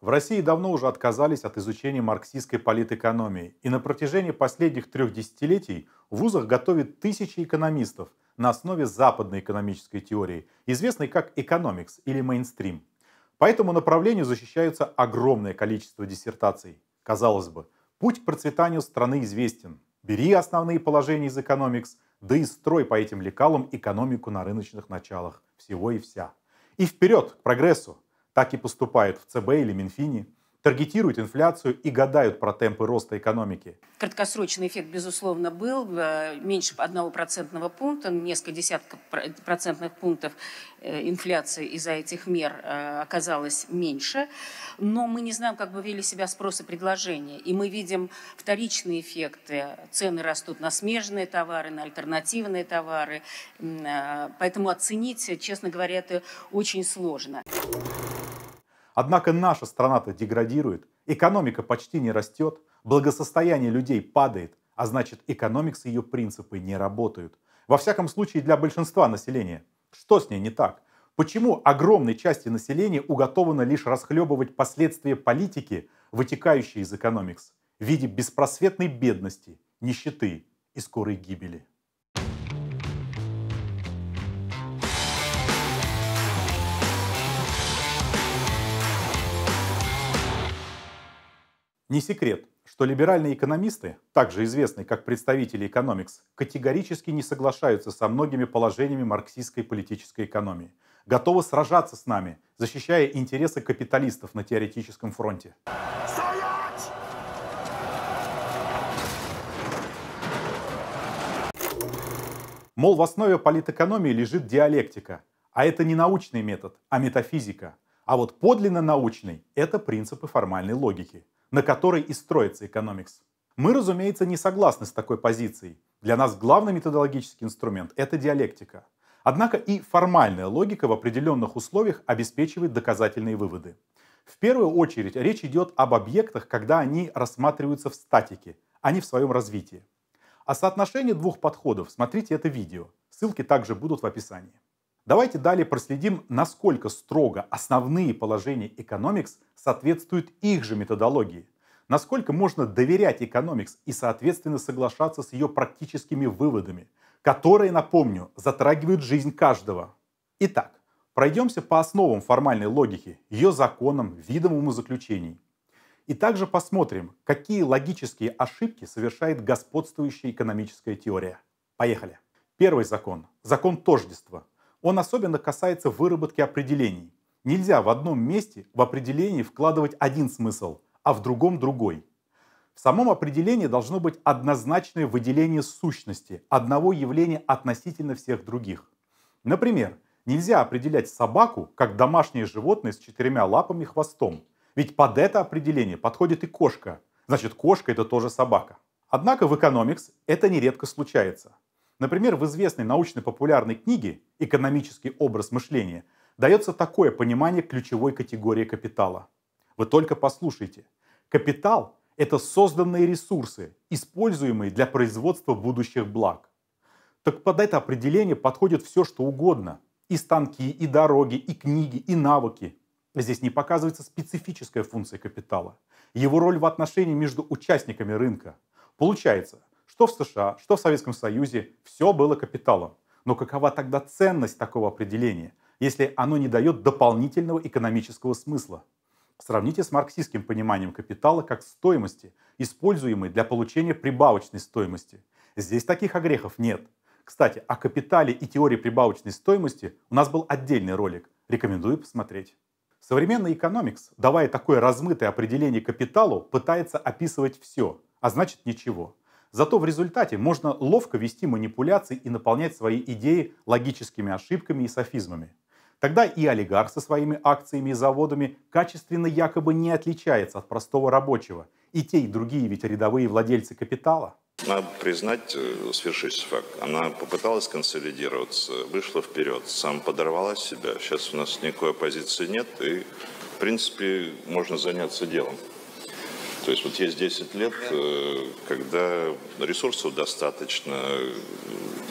В России давно уже отказались от изучения марксистской политэкономии, и на протяжении последних трех десятилетий в вузах готовят тысячи экономистов на основе западной экономической теории, известной как экономикс или мейнстрим. По этому направлению защищаются огромное количество диссертаций. Казалось бы, путь к процветанию страны известен. Бери основные положения из экономикс, да и строй по этим лекалам экономику на рыночных началах всего и вся. И вперед к прогрессу! так и поступают в ЦБ или Минфине таргетируют инфляцию и гадают про темпы роста экономики. Краткосрочный эффект, безусловно, был. Э, меньше одного процентного пункта, несколько десятков процентных пунктов э, инфляции из-за этих мер э, оказалось меньше. Но мы не знаем, как бы вели себя спрос и предложение. И мы видим вторичные эффекты. Цены растут на смежные товары, на альтернативные товары. Поэтому оценить, честно говоря, это очень сложно. Однако наша страна-то деградирует, экономика почти не растет, благосостояние людей падает, а значит экономикс и ее принципы не работают. Во всяком случае для большинства населения. Что с ней не так? Почему огромной части населения уготовано лишь расхлебывать последствия политики, вытекающие из экономикс, в виде беспросветной бедности, нищеты и скорой гибели? Не секрет, что либеральные экономисты, также известные как представители экономикс, категорически не соглашаются со многими положениями марксистской политической экономии, готовы сражаться с нами, защищая интересы капиталистов на теоретическом фронте. Мол, в основе политэкономии лежит диалектика, а это не научный метод, а метафизика. А вот подлинно научный – это принципы формальной логики – на которой и строится экономикс. Мы, разумеется, не согласны с такой позицией. Для нас главный методологический инструмент – это диалектика. Однако и формальная логика в определенных условиях обеспечивает доказательные выводы. В первую очередь речь идет об объектах, когда они рассматриваются в статике, а не в своем развитии. О соотношении двух подходов смотрите это видео. Ссылки также будут в описании. Давайте далее проследим, насколько строго основные положения экономикс соответствуют их же методологии. Насколько можно доверять экономикс и, соответственно, соглашаться с ее практическими выводами, которые, напомню, затрагивают жизнь каждого. Итак, пройдемся по основам формальной логики, ее законам, видам умозаключений. И также посмотрим, какие логические ошибки совершает господствующая экономическая теория. Поехали. Первый закон. Закон тождества – он особенно касается выработки определений. Нельзя в одном месте в определении вкладывать один смысл, а в другом другой. В самом определении должно быть однозначное выделение сущности одного явления относительно всех других. Например, нельзя определять собаку как домашнее животное с четырьмя лапами и хвостом. Ведь под это определение подходит и кошка. Значит, кошка – это тоже собака. Однако в экономикс это нередко случается. Например, в известной научно-популярной книге «Экономический образ мышления» дается такое понимание ключевой категории капитала. Вы только послушайте. Капитал – это созданные ресурсы, используемые для производства будущих благ. Так под это определение подходит все, что угодно. И станки, и дороги, и книги, и навыки. Здесь не показывается специфическая функция капитала, его роль в отношении между участниками рынка. Получается, что в США, что в Советском Союзе, все было капиталом. Но какова тогда ценность такого определения, если оно не дает дополнительного экономического смысла? Сравните с марксистским пониманием капитала как стоимости, используемой для получения прибавочной стоимости. Здесь таких огрехов нет. Кстати, о капитале и теории прибавочной стоимости у нас был отдельный ролик. Рекомендую посмотреть. Современный экономикс, давая такое размытое определение капиталу, пытается описывать все, а значит ничего. Зато в результате можно ловко вести манипуляции и наполнять свои идеи логическими ошибками и софизмами. Тогда и олигарх со своими акциями и заводами качественно якобы не отличается от простого рабочего. И те, и другие ведь рядовые владельцы капитала. Надо признать э, свершившийся факт. Она попыталась консолидироваться, вышла вперед, сам подорвала себя. Сейчас у нас никакой оппозиции нет, и, в принципе, можно заняться делом. То есть вот есть 10 лет, э, когда ресурсов достаточно,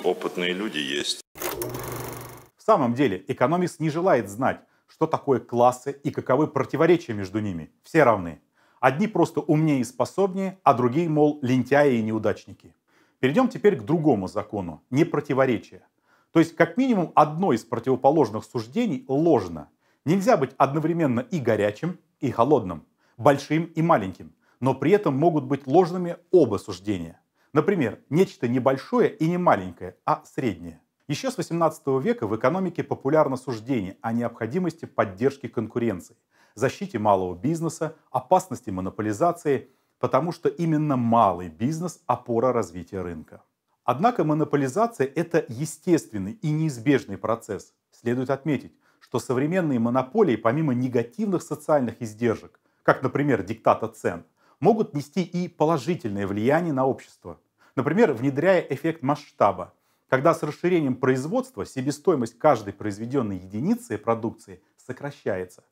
опытные люди есть. В самом деле, экономист не желает знать, что такое классы и каковы противоречия между ними. Все равны. Одни просто умнее и способнее, а другие, мол, лентяи и неудачники. Перейдем теперь к другому закону – Не непротиворечия. То есть, как минимум, одно из противоположных суждений ложно. Нельзя быть одновременно и горячим, и холодным, большим и маленьким но при этом могут быть ложными оба суждения. Например, нечто небольшое и не маленькое, а среднее. Еще с 18 века в экономике популярно суждение о необходимости поддержки конкуренции, защите малого бизнеса, опасности монополизации, потому что именно малый бизнес – опора развития рынка. Однако монополизация – это естественный и неизбежный процесс. Следует отметить, что современные монополии, помимо негативных социальных издержек, как, например, диктата цен – могут нести и положительное влияние на общество. Например, внедряя эффект масштаба, когда с расширением производства себестоимость каждой произведенной единицы продукции сокращается.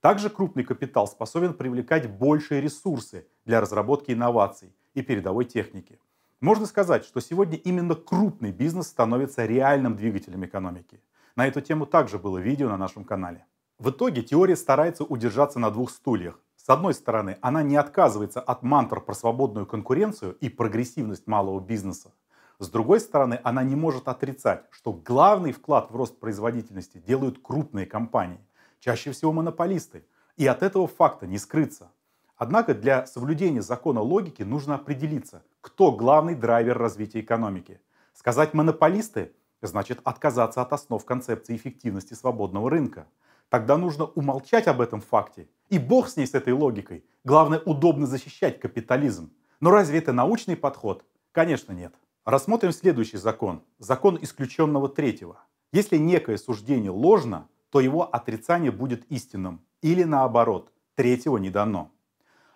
Также крупный капитал способен привлекать большие ресурсы для разработки инноваций и передовой техники. Можно сказать, что сегодня именно крупный бизнес становится реальным двигателем экономики. На эту тему также было видео на нашем канале. В итоге теория старается удержаться на двух стульях с одной стороны, она не отказывается от мантр про свободную конкуренцию и прогрессивность малого бизнеса. С другой стороны, она не может отрицать, что главный вклад в рост производительности делают крупные компании, чаще всего монополисты, и от этого факта не скрыться. Однако для соблюдения закона логики нужно определиться, кто главный драйвер развития экономики. Сказать «монополисты» значит отказаться от основ концепции эффективности свободного рынка – тогда нужно умолчать об этом факте. И бог с ней, с этой логикой. Главное, удобно защищать капитализм. Но разве это научный подход? Конечно, нет. Рассмотрим следующий закон. Закон исключенного третьего. Если некое суждение ложно, то его отрицание будет истинным. Или наоборот, третьего не дано.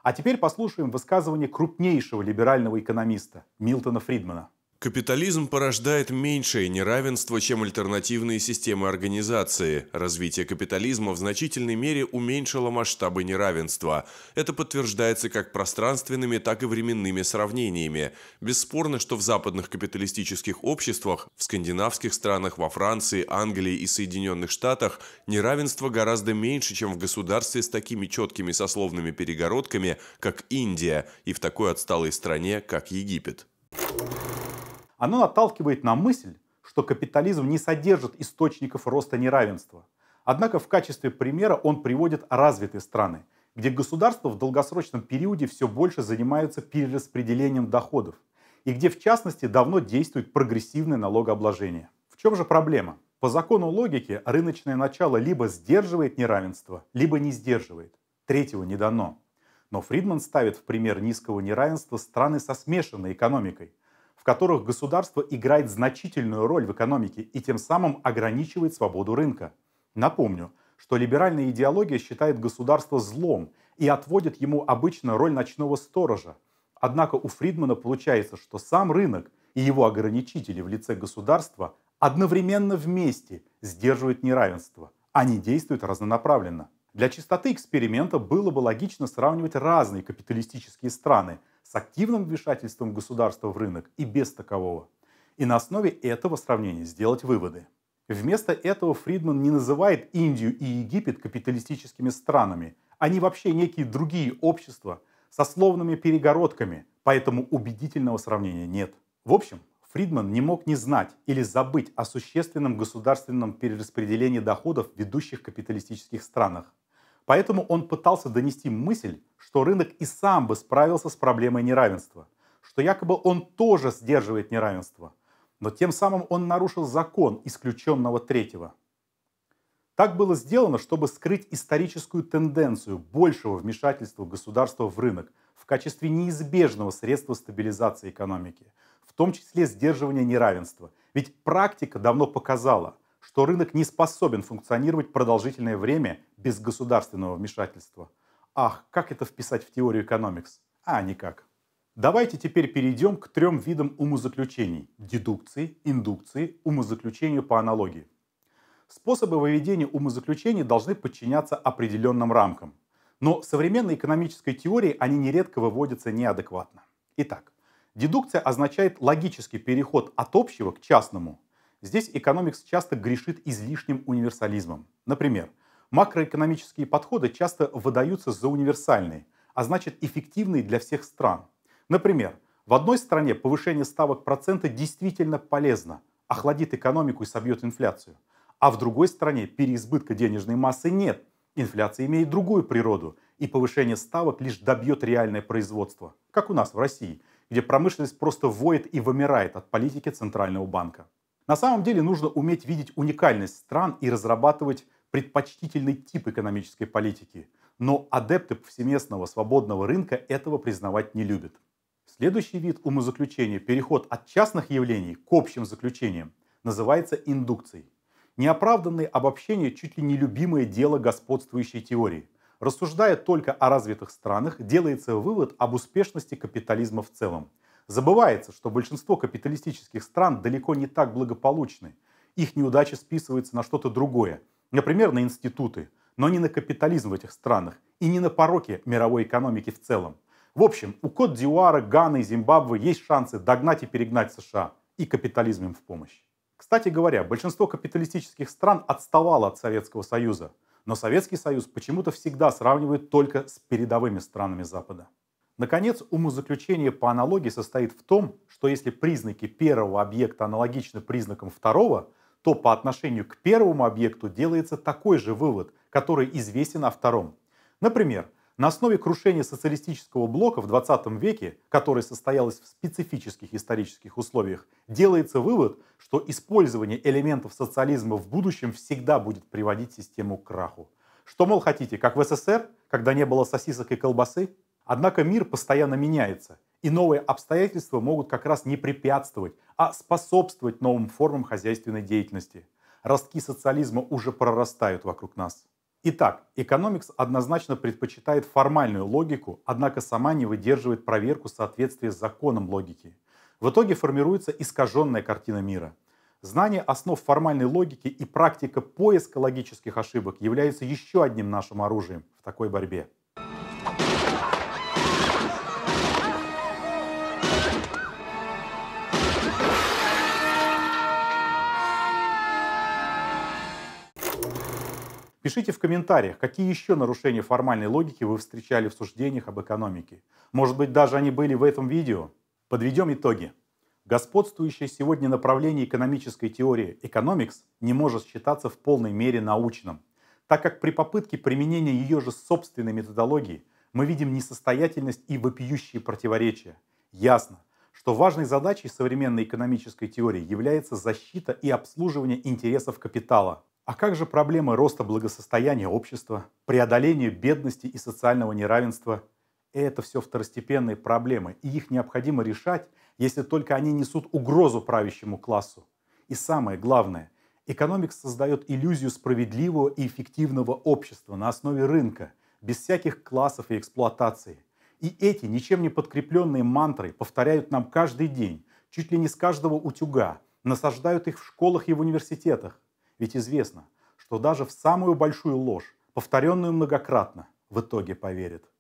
А теперь послушаем высказывание крупнейшего либерального экономиста Милтона Фридмана. Капитализм порождает меньшее неравенство, чем альтернативные системы организации. Развитие капитализма в значительной мере уменьшило масштабы неравенства. Это подтверждается как пространственными, так и временными сравнениями. Бесспорно, что в западных капиталистических обществах, в скандинавских странах, во Франции, Англии и Соединенных Штатах неравенство гораздо меньше, чем в государстве с такими четкими сословными перегородками, как Индия, и в такой отсталой стране, как Египет. Оно наталкивает на мысль, что капитализм не содержит источников роста неравенства. Однако в качестве примера он приводит развитые страны, где государство в долгосрочном периоде все больше занимается перераспределением доходов, и где в частности давно действует прогрессивное налогообложение. В чем же проблема? По закону логики рыночное начало либо сдерживает неравенство, либо не сдерживает. Третьего не дано. Но Фридман ставит в пример низкого неравенства страны со смешанной экономикой, в которых государство играет значительную роль в экономике и тем самым ограничивает свободу рынка. Напомню, что либеральная идеология считает государство злом и отводит ему обычно роль ночного сторожа. Однако у Фридмана получается, что сам рынок и его ограничители в лице государства одновременно вместе сдерживают неравенство. Они действуют разнонаправленно. Для чистоты эксперимента было бы логично сравнивать разные капиталистические страны – с активным вмешательством государства в рынок и без такового. И на основе этого сравнения сделать выводы. Вместо этого Фридман не называет Индию и Египет капиталистическими странами. Они вообще некие другие общества со словными перегородками, поэтому убедительного сравнения нет. В общем, Фридман не мог не знать или забыть о существенном государственном перераспределении доходов в ведущих капиталистических странах. Поэтому он пытался донести мысль, что рынок и сам бы справился с проблемой неравенства, что якобы он тоже сдерживает неравенство, но тем самым он нарушил закон исключенного третьего. Так было сделано, чтобы скрыть историческую тенденцию большего вмешательства государства в рынок в качестве неизбежного средства стабилизации экономики, в том числе сдерживания неравенства. Ведь практика давно показала – что рынок не способен функционировать продолжительное время без государственного вмешательства. Ах, как это вписать в теорию экономикс? А никак. Давайте теперь перейдем к трем видам умозаключений – дедукции, индукции, умозаключению по аналогии. Способы выведения умозаключений должны подчиняться определенным рамкам. Но в современной экономической теории они нередко выводятся неадекватно. Итак, дедукция означает логический переход от общего к частному – Здесь экономикс часто грешит излишним универсализмом. Например, макроэкономические подходы часто выдаются за универсальные, а значит эффективные для всех стран. Например, в одной стране повышение ставок процента действительно полезно, охладит экономику и собьет инфляцию. А в другой стране переизбытка денежной массы нет, инфляция имеет другую природу, и повышение ставок лишь добьет реальное производство, как у нас в России, где промышленность просто воет и вымирает от политики Центрального банка. На самом деле нужно уметь видеть уникальность стран и разрабатывать предпочтительный тип экономической политики. Но адепты повсеместного свободного рынка этого признавать не любят. Следующий вид умозаключения – переход от частных явлений к общим заключениям – называется индукцией. Неоправданные обобщения – чуть ли не любимое дело господствующей теории. Рассуждая только о развитых странах, делается вывод об успешности капитализма в целом – Забывается, что большинство капиталистических стран далеко не так благополучны. Их неудачи списываются на что-то другое. Например, на институты, но не на капитализм в этих странах и не на пороки мировой экономики в целом. В общем, у Кот-Дивуара, Ганы и Зимбабве есть шансы догнать и перегнать США, и капитализм им в помощь. Кстати говоря, большинство капиталистических стран отставало от Советского Союза, но Советский Союз почему-то всегда сравнивает только с передовыми странами Запада. Наконец, умозаключение по аналогии состоит в том, что если признаки первого объекта аналогичны признакам второго, то по отношению к первому объекту делается такой же вывод, который известен о втором. Например, на основе крушения социалистического блока в 20 веке, который состоялось в специфических исторических условиях, делается вывод, что использование элементов социализма в будущем всегда будет приводить систему к краху. Что, мол, хотите, как в СССР, когда не было сосисок и колбасы? Однако мир постоянно меняется, и новые обстоятельства могут как раз не препятствовать, а способствовать новым формам хозяйственной деятельности. Ростки социализма уже прорастают вокруг нас. Итак, экономикс однозначно предпочитает формальную логику, однако сама не выдерживает проверку соответствия законам логики. В итоге формируется искаженная картина мира. Знание основ формальной логики и практика поиска логических ошибок являются еще одним нашим оружием в такой борьбе. Пишите в комментариях, какие еще нарушения формальной логики вы встречали в суждениях об экономике. Может быть, даже они были в этом видео. Подведем итоги. Господствующее сегодня направление экономической теории экономикс не может считаться в полной мере научным, так как при попытке применения ее же собственной методологии мы видим несостоятельность и вопиющие противоречия. Ясно, что важной задачей современной экономической теории является защита и обслуживание интересов капитала, а как же проблемы роста благосостояния общества, преодоления бедности и социального неравенства? Это все второстепенные проблемы, и их необходимо решать, если только они несут угрозу правящему классу. И самое главное, экономика создает иллюзию справедливого и эффективного общества на основе рынка, без всяких классов и эксплуатации. И эти ничем не подкрепленные мантры повторяют нам каждый день, чуть ли не с каждого утюга, насаждают их в школах и в университетах, ведь известно, что даже в самую большую ложь, повторенную многократно, в итоге поверит.